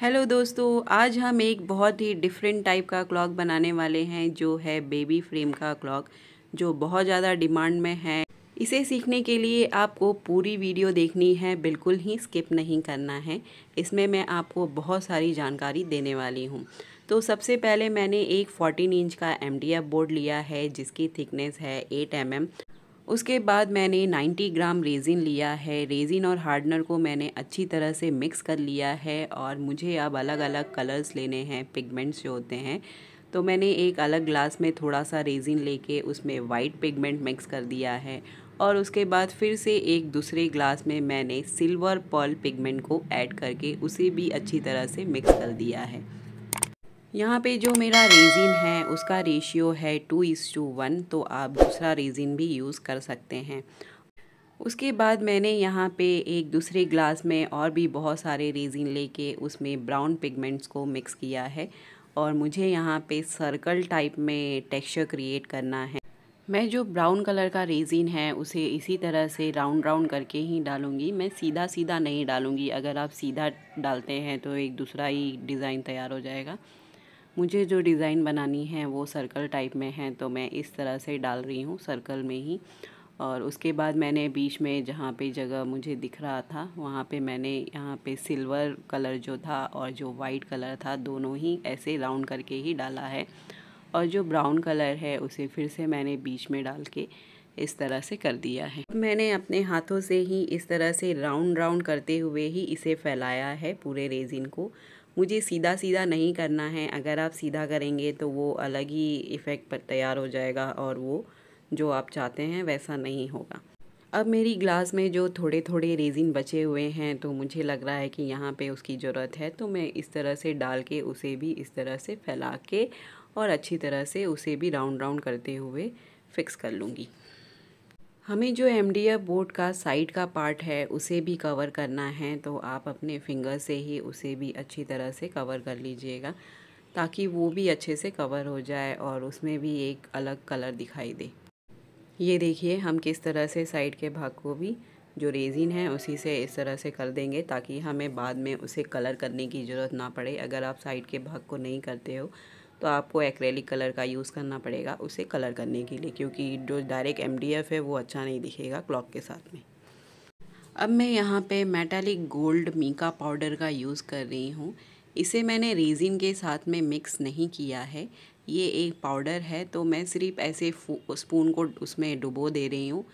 Hello दोस्तों आज हम एक बहुत ही डिफरेंट टाइप का क्लॉक बनाने वाले हैं जो है बेबी फ्रेम का क्लॉक जो बहुत ज़्यादा डिमांड में है इसे सीखने के लिए आपको पूरी वीडियो देखनी है बिल्कुल ही स्किप नहीं करना है इसमें मैं आपको बहुत सारी जानकारी देने वाली हूँ तो सबसे पहले मैंने एक 14 इंच का एम बोर्ड लिया है जिसकी थिकनेस है 8 एम mm. उसके बाद मैंने 90 ग्राम रेजिन लिया है रेजिन और हार्डनर को मैंने अच्छी तरह से मिक्स कर लिया है और मुझे अब अलग अलग कलर्स लेने हैं पिगमेंट्स जो होते हैं तो मैंने एक अलग ग्लास में थोड़ा सा रेजिन लेके उसमें वाइट पिगमेंट मिक्स कर दिया है और उसके बाद फिर से एक दूसरे ग्लास में मैंने सिल्वर पर्ल पिगमेंट को ऐड करके उसे भी अच्छी तरह से मिक्स कर दिया है यहाँ पे जो मेरा रेजिन है उसका रेशियो है टू इज़ टू वन तो आप दूसरा रेजिन भी यूज़ कर सकते हैं उसके बाद मैंने यहाँ पे एक दूसरे ग्लास में और भी बहुत सारे रेजिन लेके उसमें ब्राउन पिगमेंट्स को मिक्स किया है और मुझे यहाँ पे सर्कल टाइप में टेक्सचर क्रिएट करना है मैं जो ब्राउन कलर का रेजिन है उसे इसी तरह से राउंड राउंड करके ही डालूंगी मैं सीधा सीधा नहीं डालूंगी अगर आप सीधा डालते हैं तो एक दूसरा ही डिज़ाइन तैयार हो जाएगा मुझे जो डिज़ाइन बनानी है वो सर्कल टाइप में है तो मैं इस तरह से डाल रही हूँ सर्कल में ही और उसके बाद मैंने बीच में जहाँ पे जगह मुझे दिख रहा था वहाँ पे मैंने यहाँ पे सिल्वर कलर जो था और जो वाइट कलर था दोनों ही ऐसे राउंड करके ही डाला है और जो ब्राउन कलर है उसे फिर से मैंने बीच में डाल के इस तरह से कर दिया है मैंने अपने हाथों से ही इस तरह से राउंड राउंड करते हुए ही इसे फैलाया है पूरे रेजिन को मुझे सीधा सीधा नहीं करना है अगर आप सीधा करेंगे तो वो अलग ही इफ़ेक्ट पर तैयार हो जाएगा और वो जो आप चाहते हैं वैसा नहीं होगा अब मेरी ग्लास में जो थोड़े थोड़े रेजिन बचे हुए हैं तो मुझे लग रहा है कि यहाँ पे उसकी ज़रूरत है तो मैं इस तरह से डाल के उसे भी इस तरह से फैला के और अच्छी तरह से उसे भी राउंड राउंड करते हुए फिक्स कर लूँगी हमें जो एम डी एफ बोर्ड का साइड का पार्ट है उसे भी कवर करना है तो आप अपने फिंगर से ही उसे भी अच्छी तरह से कवर कर लीजिएगा ताकि वो भी अच्छे से कवर हो जाए और उसमें भी एक अलग कलर दिखाई दे ये देखिए हम किस तरह से साइड के भाग को भी जो रेजिन है उसी से इस तरह से कर देंगे ताकि हमें बाद में उसे कलर करने की ज़रूरत ना पड़े अगर आप साइड के भाग को नहीं करते हो तो आपको एक्रेलिक कलर का यूज़ करना पड़ेगा उसे कलर करने के लिए क्योंकि जो डायरेक्ट एम है वो अच्छा नहीं दिखेगा क्लॉक के साथ में अब मैं यहाँ पे मेटालिक गोल्ड मीका पाउडर का यूज़ कर रही हूँ इसे मैंने रेजिन के साथ में मिक्स नहीं किया है ये एक पाउडर है तो मैं सिर्फ ऐसे स्पून को उसमें डुबो दे रही हूँ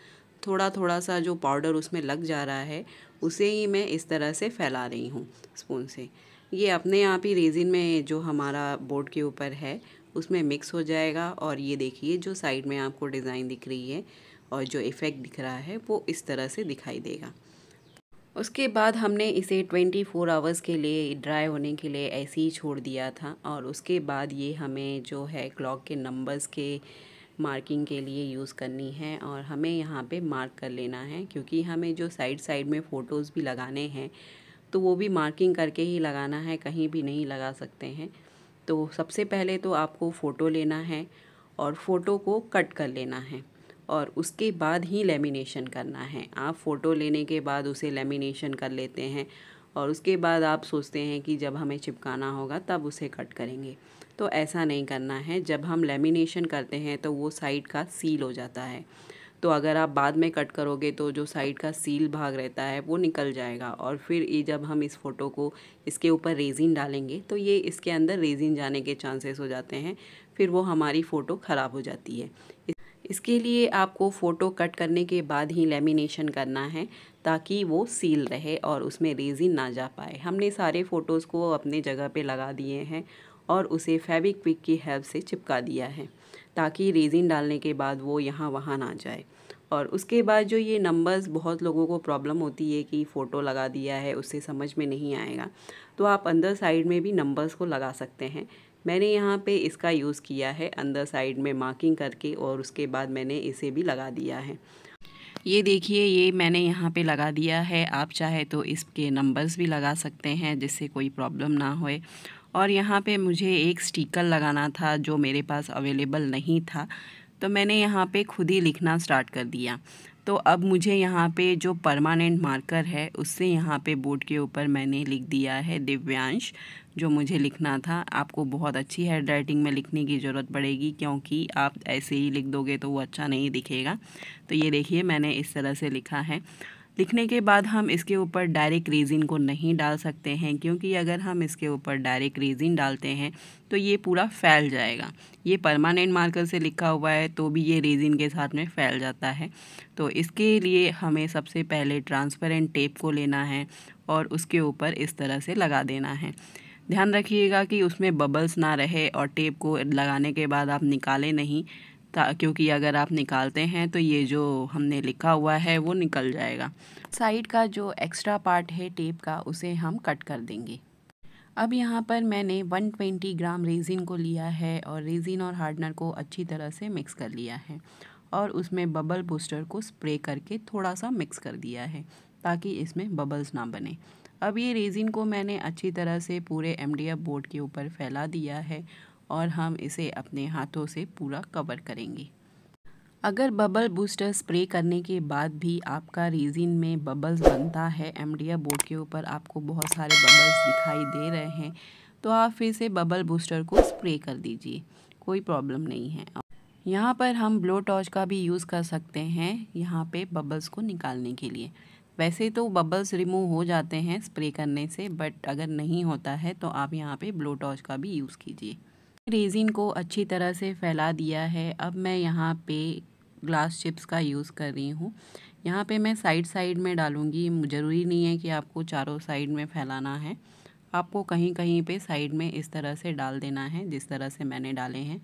थोड़ा थोड़ा सा जो पाउडर उसमें लग जा रहा है उसे ही मैं इस तरह से फैला रही हूँ स्पून से ये अपने आप ही रेजिन में जो हमारा बोर्ड के ऊपर है उसमें मिक्स हो जाएगा और ये देखिए जो साइड में आपको डिज़ाइन दिख रही है और जो इफ़ेक्ट दिख रहा है वो इस तरह से दिखाई देगा उसके बाद हमने इसे 24 फोर आवर्स के लिए ड्राई होने के लिए ऐसे ही छोड़ दिया था और उसके बाद ये हमें जो है क्लॉक के नंबर्स के मार्किंग के लिए यूज़ करनी है और हमें यहाँ पे मार्क कर लेना है क्योंकि हमें जो साइड साइड में फ़ोटोज़ भी लगाने हैं तो वो भी मार्किंग करके ही लगाना है कहीं भी नहीं लगा सकते हैं तो सबसे पहले तो आपको फ़ोटो लेना है और फ़ोटो को कट कर लेना है और उसके बाद ही लेमिनेशन करना है आप फ़ोटो लेने के बाद उसे लेमिनेशन कर लेते हैं और उसके बाद आप सोचते हैं कि जब हमें चिपकाना होगा तब उसे कट करेंगे तो ऐसा नहीं करना है जब हम लेमिनेशन करते हैं तो वो साइड का सील हो जाता है तो अगर आप बाद में कट करोगे तो जो साइड का सील भाग रहता है वो निकल जाएगा और फिर ये जब हम इस फ़ोटो को इसके ऊपर रेजिन डालेंगे तो ये इसके अंदर रेजिन जाने के चांसेस हो जाते हैं फिर वो हमारी फ़ोटो ख़राब हो जाती है इसके लिए आपको फ़ोटो कट करने के बाद ही लेमिनेशन करना है ताकि वो सील रहे और उसमें रेजिन ना जा पाए हमने सारे फ़ोटोज़ को अपने जगह पे लगा दिए हैं और उसे फैब्रिक क्विक की हेल्प से चिपका दिया है ताकि रेज़िन डालने के बाद वो यहाँ वहाँ ना जाए और उसके बाद जो ये नंबर्स बहुत लोगों को प्रॉब्लम होती है कि फ़ोटो लगा दिया है उससे समझ में नहीं आएगा तो आप अंदर साइड में भी नंबर्स को लगा सकते हैं मैंने यहाँ पे इसका यूज़ किया है अंदर साइड में मार्किंग करके और उसके बाद मैंने इसे भी लगा दिया है ये देखिए ये मैंने यहाँ पे लगा दिया है आप चाहे तो इसके नंबर्स भी लगा सकते हैं जिससे कोई प्रॉब्लम ना होए और यहाँ पे मुझे एक स्टिकर लगाना था जो मेरे पास अवेलेबल नहीं था तो मैंने यहाँ पे खुद ही लिखना स्टार्ट कर दिया तो अब मुझे यहाँ पे जो परमानेंट मार्कर है उससे यहाँ पे बोर्ड के ऊपर मैंने लिख दिया है दिव्यांश जो मुझे लिखना था आपको बहुत अच्छी हैंड राइटिंग में लिखने की ज़रूरत पड़ेगी क्योंकि आप ऐसे ही लिख दोगे तो वो अच्छा नहीं दिखेगा तो ये देखिए मैंने इस तरह से लिखा है लिखने के बाद हम इसके ऊपर डायरेक्ट रेजिन को नहीं डाल सकते हैं क्योंकि अगर हम इसके ऊपर डायरेक्ट रेजिन डालते हैं तो ये पूरा फैल जाएगा ये परमानेंट मार्कर से लिखा हुआ है तो भी ये रेजिन के साथ में फैल जाता है तो इसके लिए हमें सबसे पहले ट्रांसपेरेंट टेप को लेना है और उसके ऊपर इस तरह से लगा देना है ध्यान रखिएगा कि उसमें बबल्स ना रहे और टेप को लगाने के बाद आप निकालें नहीं क्योंकि अगर आप निकालते हैं तो ये जो हमने लिखा हुआ है वो निकल जाएगा साइड का जो एक्स्ट्रा पार्ट है टेप का उसे हम कट कर देंगे अब यहाँ पर मैंने 120 ग्राम रेजिन को लिया है और रेजिन और हार्डनर को अच्छी तरह से मिक्स कर लिया है और उसमें बबल बूस्टर को स्प्रे करके थोड़ा सा मिक्स कर दिया है ताकि इसमें बबल्स ना बने अब ये रेजिन को मैंने अच्छी तरह से पूरे एम बोर्ड के ऊपर फैला दिया है और हम इसे अपने हाथों से पूरा कवर करेंगे अगर बबल बूस्टर स्प्रे करने के बाद भी आपका रीजिन में बबल्स बनता है एम बोर्ड के ऊपर आपको बहुत सारे बबल्स दिखाई दे रहे हैं तो आप फिर से बबल बूस्टर को स्प्रे कर दीजिए कोई प्रॉब्लम नहीं है यहाँ पर हम ब्लो टॉर्च का भी यूज़ कर सकते हैं यहाँ पे बबल्स को निकालने के लिए वैसे तो बबल्स रिमूव हो जाते हैं स्प्रे करने से बट अगर नहीं होता है तो आप यहाँ पे ब्लो टॉर्च का भी यूज़ कीजिए रेजिन को अच्छी तरह से फैला दिया है अब मैं यहाँ पे ग्लास चिप्स का यूज़ कर रही हूँ यहाँ पे मैं साइड साइड में डालूँगी ज़रूरी नहीं है कि आपको चारों साइड में फैलाना है आपको कहीं कहीं पे साइड में इस तरह से डाल देना है जिस तरह से मैंने डाले हैं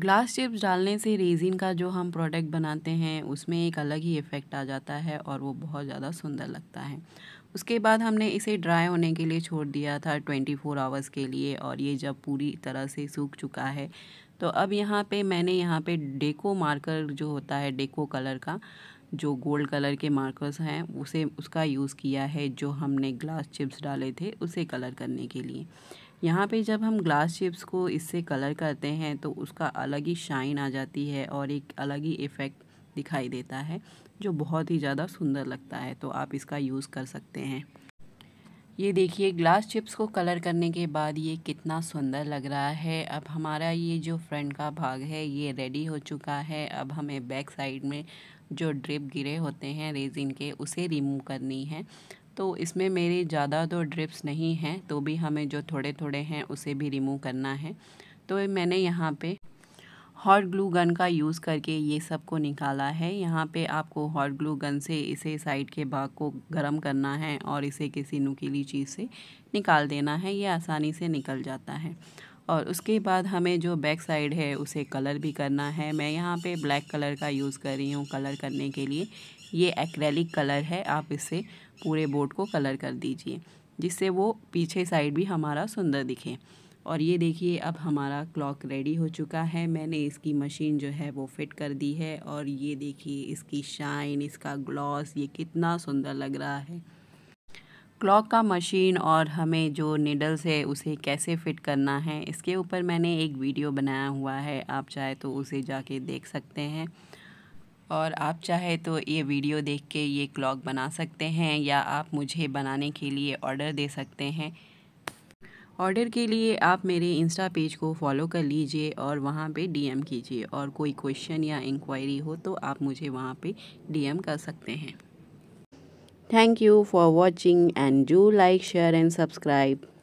ग्लास चिप्स डालने से रेजिन का जो हम प्रोडक्ट बनाते हैं उसमें एक अलग ही इफ़ेक्ट आ जाता है और वो बहुत ज़्यादा सुंदर लगता है उसके बाद हमने इसे ड्राई होने के लिए छोड़ दिया था 24 फोर आवर्स के लिए और ये जब पूरी तरह से सूख चुका है तो अब यहाँ पे मैंने यहाँ पे डेको मार्कर जो होता है डेको कलर का जो गोल्ड कलर के मार्कर्स हैं उसे उसका यूज़ किया है जो हमने ग्लास चिप्स डाले थे उसे कलर करने के लिए यहाँ पे जब हम ग्लास चिप्स को इससे कलर करते हैं तो उसका अलग ही शाइन आ जाती है और एक अलग ही इफ़ेक्ट दिखाई देता है जो बहुत ही ज़्यादा सुंदर लगता है तो आप इसका यूज़ कर सकते हैं ये देखिए ग्लास चिप्स को कलर करने के बाद ये कितना सुंदर लग रहा है अब हमारा ये जो फ्रंट का भाग है ये रेडी हो चुका है अब हमें बैक साइड में जो ड्रिप गिरे होते हैं रेजिन के उसे रिमूव करनी है तो इसमें मेरे ज़्यादा तो ड्रिप्स नहीं हैं तो भी हमें जो थोड़े थोड़े हैं उसे भी रिमूव करना है तो मैंने यहाँ पे हॉट ग्लू गन का यूज़ करके ये सब को निकाला है यहाँ पे आपको हॉट ग्लू गन से इसे साइड के भाग को गर्म करना है और इसे किसी नुकीली चीज़ से निकाल देना है ये आसानी से निकल जाता है और उसके बाद हमें जो बैक साइड है उसे कलर भी करना है मैं यहाँ पे ब्लैक कलर का यूज़ कर रही हूँ कलर करने के लिए ये एक्रेलिक कलर है आप इसे पूरे बोर्ड को कलर कर दीजिए जिससे वो पीछे साइड भी हमारा सुंदर दिखे और ये देखिए अब हमारा क्लॉक रेडी हो चुका है मैंने इसकी मशीन जो है वो फिट कर दी है और ये देखिए इसकी शाइन इसका ग्लॉस ये कितना सुंदर लग रहा है क्लॉक का मशीन और हमें जो निडल्स है उसे कैसे फिट करना है इसके ऊपर मैंने एक वीडियो बनाया हुआ है आप चाहे तो उसे जाके देख सकते हैं और आप चाहे तो ये वीडियो देख के ये क्लॉक बना सकते हैं या आप मुझे बनाने के लिए ऑर्डर दे सकते हैं ऑर्डर के लिए आप मेरे इंस्टा पेज को फॉलो कर लीजिए और वहाँ पे डीएम कीजिए और कोई क्वेश्चन या इंक्वायरी हो तो आप मुझे वहाँ पे डीएम कर सकते हैं thank you for watching and do like share and subscribe